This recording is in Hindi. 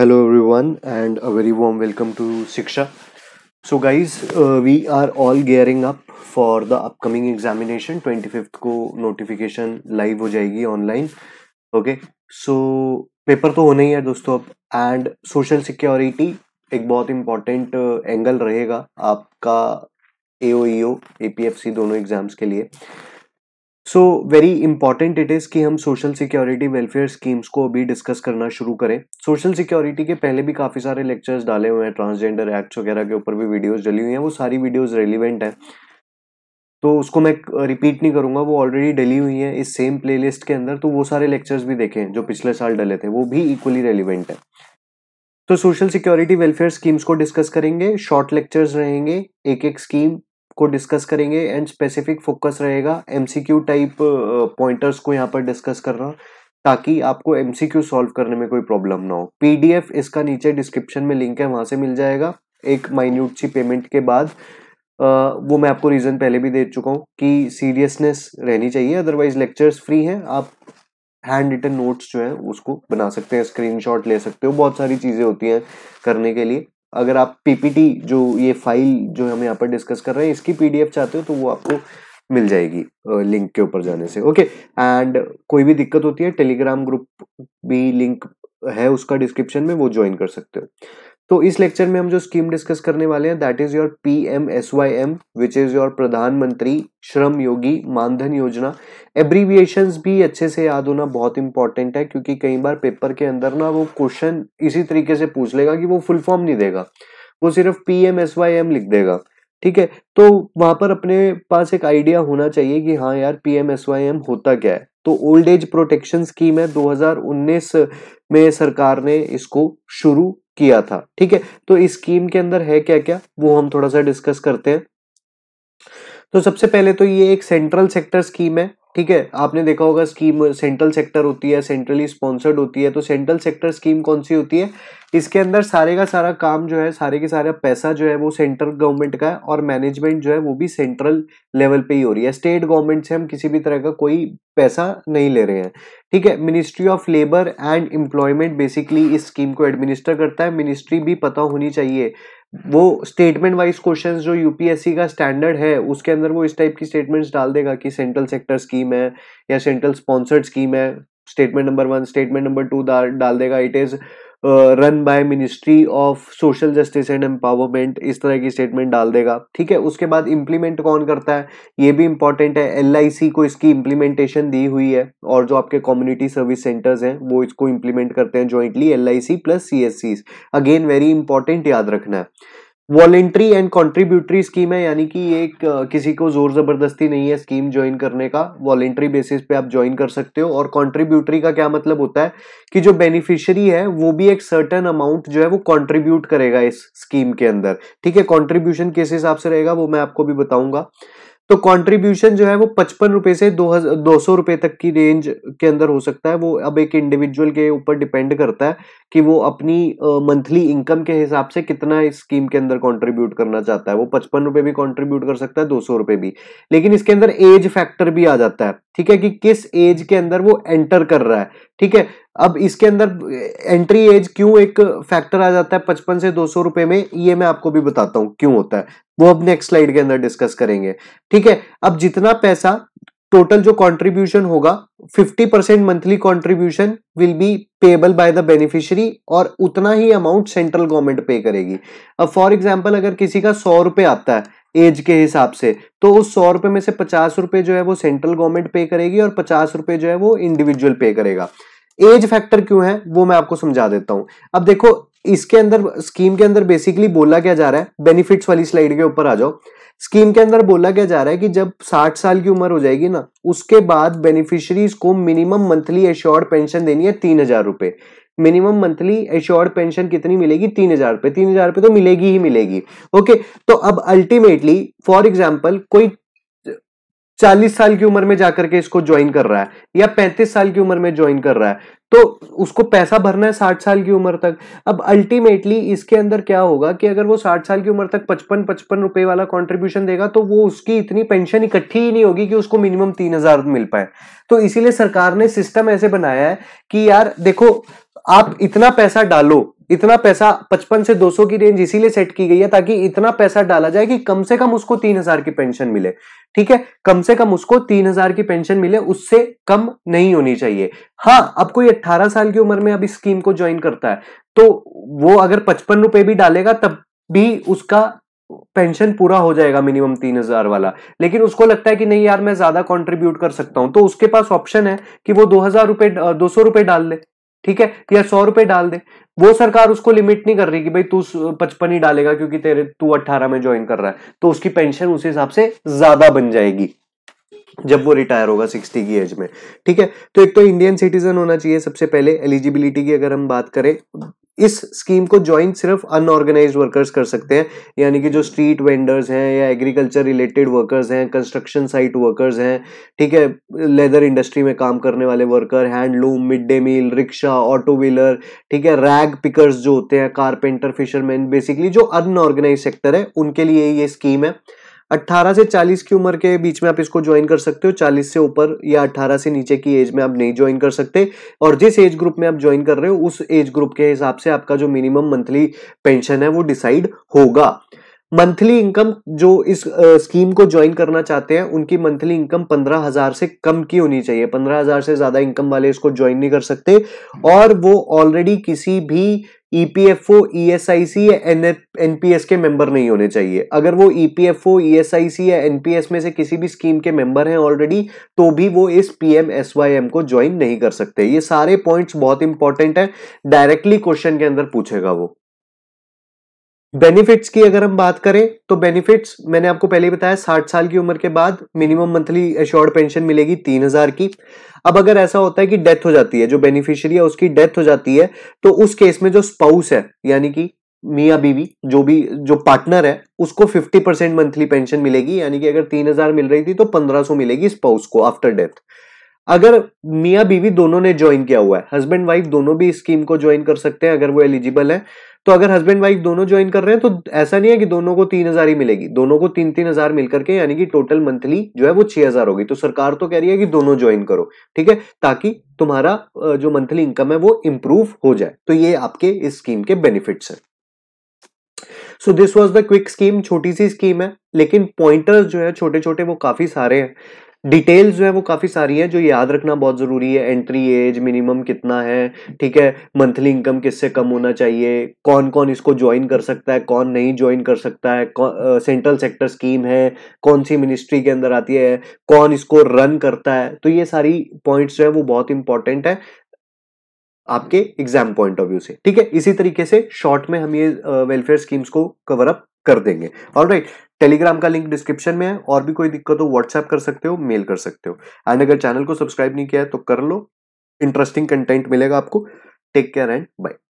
hello everyone and a very warm welcome to Shiksha so guys we are all gearing up for the upcoming examination twenty fifth को नोटिफिकेशन लाइव हो जाएगी ऑनलाइन ओके सो पेपर तो होना ही है दोस्तों अब एंड सोशल सिक्योरिटी एक बहुत इंपॉर्टेंट एंगल uh, रहेगा आपका ए ओ ई ओ ए पी एफ सी दोनों एग्जाम्स के लिए so very important it is कि हम सोशल सिक्योरिटी वेलफेयर स्कीम्स को अभी डिस्कस करना शुरू करें सोशल सिक्योरिटी के पहले भी काफ़ी सारे लेक्चर्स डाले हुए हैं ट्रांसजेंडर एक्ट्स वगैरह के ऊपर भी वीडियोज डली हुई हैं वो सारी वीडियोज रेलिवेंट हैं तो उसको मैं रिपीट नहीं करूँगा वो ऑलरेडी डली हुई हैं इस सेम प्लेलिस्ट के अंदर तो वो सारे लेक्चर्स भी देखें जो पिछले साल डले थे वो भी इक्वली रेलिवेंट है तो सोशल सिक्योरिटी वेलफेयर स्कीम्स को डिस्कस करेंगे शॉर्ट लेक्चर्स रहेंगे एक एक स्कीम को डिस्कस करेंगे एंड स्पेसिफिक फोकस रहेगा एमसीक्यू टाइप पॉइंटर्स को यहाँ पर डिस्कस करना ताकि आपको एमसीक्यू सॉल्व करने में कोई प्रॉब्लम ना हो पीडीएफ इसका नीचे डिस्क्रिप्शन में लिंक है वहाँ से मिल जाएगा एक माइन्यूट सी पेमेंट के बाद आ, वो मैं आपको रीज़न पहले भी दे चुका हूँ कि सीरियसनेस रहनी चाहिए अदरवाइज लेक्चर्स फ्री हैं आप हैंड रिटन नोट्स जो है उसको बना सकते हैं स्क्रीनशॉट ले सकते हो बहुत सारी चीज़ें होती हैं करने के लिए अगर आप पीपीटी जो ये फाइल जो हम यहाँ पर डिस्कस कर रहे हैं इसकी पीडीएफ चाहते हो तो वो आपको मिल जाएगी लिंक के ऊपर जाने से ओके एंड कोई भी दिक्कत होती है टेलीग्राम ग्रुप भी लिंक है उसका डिस्क्रिप्शन में वो ज्वाइन कर सकते हो तो इस लेक्चर में हम जो स्कीम डिस्कस करने वाले हैं that is your P M S Y M which is your Pradhanmantri Shram योगी मानधन योजना एब्रीविएशन भी अच्छे से याद होना बहुत इंपॉर्टेंट है क्योंकि कई बार पेपर के अंदर ना वो क्वेश्चन इसी तरीके से पूछ लेगा कि वो फुल फॉर्म नहीं देगा वो सिर्फ P M S Y M लिख देगा ठीक है तो वहां पर अपने पास एक आइडिया होना चाहिए कि हाँ यार P M S Y M होता क्या है तो ओल्ड एज प्रोटेक्शन स्कीम है 2019 में सरकार ने इसको शुरू किया था ठीक है तो इस स्कीम के अंदर है क्या क्या वो हम थोड़ा सा डिस्कस करते हैं तो सबसे पहले तो ये एक सेंट्रल सेक्टर स्कीम है ठीक है आपने देखा होगा स्कीम सेंट्रल सेक्टर होती है सेंट्रली स्पॉन्सर्ड होती है तो सेंट्रल सेक्टर स्कीम कौन सी होती है इसके अंदर सारे का सारा काम जो है सारे के सारा पैसा जो है वो सेंट्रल गवर्नमेंट का है और मैनेजमेंट जो है वो भी सेंट्रल लेवल पे ही हो रही है स्टेट गवर्नमेंट से हम किसी भी तरह का कोई पैसा नहीं ले रहे हैं ठीक है ministry of labour and employment basically इस स्कीम को एडमिनिस्टर करता है मिनिस्ट्री भी पता होनी चाहिए वो स्टेटमेंट वाइज क्वेश्चन जो यूपीएससी का स्टैंडर्ड है उसके अंदर वो इस टाइप की स्टेटमेंट्स डाल देगा कि सेंट्रल सेक्टर स्कीम है या सेंट्रल स्पॉन्सर्ड स्कीम है statement number one statement number two डाल देगा it is run by ministry of social justice and empowerment इस तरह की स्टेटमेंट डाल देगा ठीक है उसके बाद इम्प्लीमेंट कौन करता है ये भी इंपॉर्टेंट है एल को इसकी इम्प्लीमेंटेशन दी हुई है और जो आपके कम्युनिटी सर्विस सेंटर्स हैं वो इसको इम्प्लीमेंट करते हैं jointly L plus C again very important याद रखना है वॉलेंट्री एंड कॉन्ट्रीब्यूटरी स्कीम है यानी कि एक किसी को जोर जबरदस्ती नहीं है स्कीम ज्वाइन करने का वॉलेंट्री बेसिस पे आप ज्वाइन कर सकते हो और कॉन्ट्रीब्यूटरी का क्या मतलब होता है कि जो बेनिफिशियरी है वो भी एक सर्टन अमाउंट जो है वो कॉन्ट्रीब्यूट करेगा इस स्कीम के अंदर ठीक है कॉन्ट्रीब्यूशन किस हिसाब से रहेगा वो मैं आपको भी बताऊंगा तो कंट्रीब्यूशन जो है वो पचपन रुपए से दो दो सौ रुपए तक की रेंज के अंदर हो सकता है वो अब एक इंडिविजुअल के ऊपर डिपेंड करता है कि वो अपनी मंथली इनकम के हिसाब से कितना इस स्कीम के अंदर कंट्रीब्यूट करना चाहता है वो पचपन रुपए भी कंट्रीब्यूट कर सकता है दो सौ रुपए भी लेकिन इसके अंदर एज फैक्टर भी आ जाता है ठीक है कि किस एज के अंदर वो एंटर कर रहा है ठीक है अब इसके अंदर एंट्री एज क्यों एक फैक्टर आ जाता है पचपन से दो सौ रुपए में ये मैं आपको भी बताता हूं क्यों होता है वो अब नेक्स्ट स्लाइड के अंदर डिस्कस करेंगे ठीक है अब जितना पैसा टोटल जो कंट्रीब्यूशन होगा 50 percent monthly contribution will be payable by the beneficiary और उतना ही अमाउंट सेंट्रल गवर्नमेंट पे करेगी अब फॉर एग्जाम्पल अगर किसी का सौ रुपए आता है एज के हिसाब से तो उस सौ रुपए में से पचास रुपए जो है वो सेंट्रल गवर्नमेंट पे करेगी और पचास रुपए जो है वो इंडिविजुअल पे करेगा एज फैक्टर क्यों है वो मैं आपको समझा देता हूं अब देखो इसके अंदर स्कीम के अंदर बेसिकली बोला क्या जा रहा है बेनिफिट्स वाली स्लाइड के ऊपर आ जाओ स्कीम के अंदर बोला क्या जा रहा है कि जब 60 साल की उम्र हो जाएगी ना उसके बाद बेनिफिशरीज को मिनिमम मंथली एश्योर्ड पेंशन देनी है तीन हजार रुपए मिनिमम मंथली एश्योर्ड पेंशन कितनी मिलेगी तीन हजार रुपए तीन हजार रुपए तो मिलेगी ही मिलेगी ओके तो अब अल्टीमेटली फॉर एग्जाम्पल कोई 40 साल की उम्र में जाकर के इसको ज्वाइन कर रहा है या 35 साल की उम्र में ज्वाइन कर रहा है तो उसको पैसा भरना है 60 साल की उम्र तक अब अल्टीमेटली इसके अंदर क्या होगा कि अगर वो 60 साल की उम्र तक 55 55 रुपए वाला कंट्रीब्यूशन देगा तो वो उसकी इतनी पेंशन इकट्ठी ही नहीं होगी कि उसको मिनिमम तीन हजार मिल पाए तो इसीलिए सरकार ने सिस्टम ऐसे बनाया है कि यार देखो आप इतना पैसा डालो इतना पैसा पचपन से दो सौ की रेंज इसीलिए सेट की गई है ताकि इतना पैसा डाला जाए कि कम से कम उसको तीन हजार की पेंशन मिले ठीक है कम से कम उसको तीन हजार की पेंशन मिले उससे कम नहीं होनी चाहिए हाँ अब कोई अट्ठारह साल की उम्र में अब इस स्कीम को ज्वाइन करता है तो वो अगर पचपन रुपए भी डालेगा तब भी उसका पेंशन पूरा हो जाएगा मिनिमम तीन हजार वाला लेकिन उसको लगता है कि नहीं यार मैं ज्यादा कंट्रीब्यूट कर सकता हूं तो उसके पास ऑप्शन है कि वो दो हजार रुपए दो सौ रुपए डाल ले ठीक है या सौ रुपए डाल दे वो सरकार उसको लिमिट नहीं कर रही कि भाई तू पचपन ही डालेगा क्योंकि तेरे तू अट्ठारह में ज्वाइन कर रहा है तो उसकी पेंशन उस हिसाब से ज्यादा बन जाएगी जब वो रिटायर होगा सिक्सटी की एज में ठीक है तो एक तो इंडियन सिटीजन होना चाहिए सबसे पहले एलिजिबिलिटी की अगर हम बात करें इस स्कीम को ज्वाइन सिर्फ अनऑर्गेनाइज वर्कर्स कर सकते हैं यानी कि जो स्ट्रीट वेंडर्स हैं या एग्रीकल्चर रिलेटेड वर्कर्स हैं कंस्ट्रक्शन साइट वर्कर्स हैं ठीक है लेदर इंडस्ट्री में काम करने वाले worker handloom mid day meal rickshaw auto wheeler ठीक है रैग पिकर्स जो होते हैं कारपेंटर फिशरमैन बेसिकली जो अनऑर्गेनाइज सेक्टर है उनके लिए ये स्कीम है 18 से 40 की उम्र के बीच में आप इसको ज्वाइन कर सकते हो 40 से ऊपर या 18 से नीचे की एज में आप नहीं ज्वाइन कर सकते और जिस एज ग्रुप में आप ज्वाइन कर रहे हो उस एज ग्रुप के हिसाब से आपका जो मिनिमम मंथली पेंशन है वो डिसाइड होगा मंथली इनकम जो इस स्कीम को ज्वाइन करना चाहते हैं उनकी मंथली इनकम पंद्रह हजार से कम की होनी चाहिए पंद्रह हजार से ज्यादा इनकम वाले इसको ज्वाइन नहीं कर सकते और वो ऑलरेडी किसी भी ईपीएफओ ईएसआईसी या एनपीएस के मेंबर नहीं होने चाहिए अगर वो ईपीएफओ e ईएसआईसी e या एनपीएस में से किसी भी स्कीम के मेंबर हैं ऑलरेडी तो भी वो इस पीएमएसवाईएम को ज्वाइन नहीं कर सकते ये सारे पॉइंट्स बहुत इंपॉर्टेंट है डायरेक्टली क्वेश्चन के अंदर पूछेगा वो बेनिफिट्स की अगर हम बात करें तो बेनिफिट्स मैंने आपको पहले ही बताया साठ साल की उम्र के बाद मिनिमम मंथली एश्योर्ड पेंशन मिलेगी तीन हजार की अब अगर ऐसा होता है कि डेथ हो जाती है जो बेनिफिशियरी है उसकी डेथ हो जाती है तो उस केस में जो स्पाउस है यानी कि मियाँ बीवी जो भी जो पार्टनर है उसको फिफ्टी परसेंट मंथली पेंशन मिलेगी यानी कि अगर तीन हजार मिल रही थी तो पंद्रह सौ मिलेगी स्पाउस को आफ्टर डेथ अगर मियाँ बीवी दोनों ने ज्वाइन किया हुआ है हस्बैंड वाइफ दोनों भी स्कीम को ज्वाइन कर सकते हैं अगर वो एलिजिबल है तो अगर हस्बैंड वाइफ दोनों ज्वाइन कर रहे हैं तो ऐसा नहीं है कि दोनों को तीन हजार ही मिलेगी दोनों को तीन तीन हजार मिलकर के यानी कि टोटल मंथली जो है वो छह हजार होगी तो सरकार तो कह रही है कि दोनों ज्वाइन करो ठीक है ताकि तुम्हारा जो मंथली इनकम है वो इंप्रूव हो जाए तो ये आपके इस स्कीम के बेनिफिट्स हैं so this was the quick scheme छोटी सी स्कीम है लेकिन पॉइंटर्स जो है छोटे छोटे वो काफी सारे हैं डिटेल्स जो है वो काफ़ी सारी है जो याद रखना बहुत ज़रूरी है एंट्री एज मिनिमम कितना है ठीक है मंथली इनकम किससे कम होना चाहिए कौन कौन इसको ज्वाइन कर सकता है कौन नहीं ज्वाइन कर सकता है सेंट्रल सेक्टर स्कीम है कौन सी मिनिस्ट्री के अंदर आती है कौन इसको रन करता है तो ये सारी पॉइंट्स जो है वो बहुत इंपॉर्टेंट है आपके एग्जाम पॉइंट ऑफ व्यू से ठीक है इसी तरीके से शॉर्ट में हम ये वेलफेयर स्कीम्स को कवर अप कर देंगे और राइट टेलीग्राम का लिंक डिस्क्रिप्शन में है और भी कोई दिक्कत हो व्हाट्सएप कर सकते हो मेल कर सकते हो एंड अगर चैनल को सब्सक्राइब नहीं किया है तो कर लो इंटरेस्टिंग कंटेंट मिलेगा आपको टेक केयर एंड बाय